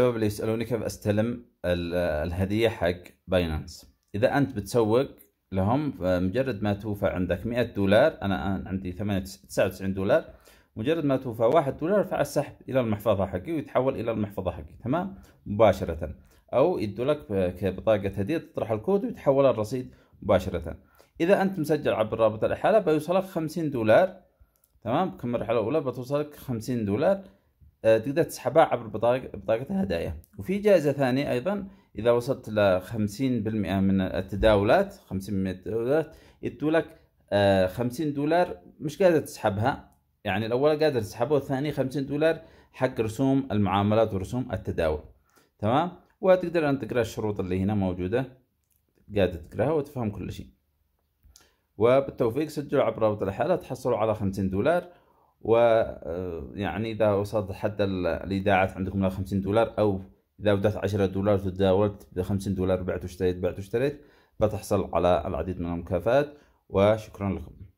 الشباب اللي يسالوني كيف استلم الهديه حق باينانس اذا انت بتسوق لهم مجرد ما توفى عندك 100 دولار انا عندي 99 دولار مجرد ما توفى 1 دولار السحب الى المحفظه حقي ويتحول الى المحفظه حقي تمام مباشره او يدوا لك كبطاقه هديه تطرح الكود ويتحول الرصيد مباشره اذا انت مسجل عبر رابط الاحاله بيوصلك 50 دولار تمام كم مرحله الاولى بتوصلك 50 دولار آه، تقدر تسحبها عبر بطاقة, بطاقة الهدايا وفي جائزة ثانية أيضا إذا وصلت ل 50% من التداولات 50% من التداولات لك 50 آه، دولار مش قادر تسحبها يعني الأول قادر تسحبها والثاني 50 دولار حق رسوم المعاملات ورسوم التداول تمام وتقدر أن تقرأ الشروط اللي هنا موجودة قادر تقرأها وتفهم كل شيء وبالتوفيق سجلوا عبر رابط الحالة تحصلوا على 50 دولار آه، يعني اذا وصلت حتى الايداعات عندكم ل 50 دولار او اذا بدات 10 دولار تداولت ب 50 دولار بعت واشتريت بعت واشتريت بتحصل على العديد من المكافآت وشكرا لكم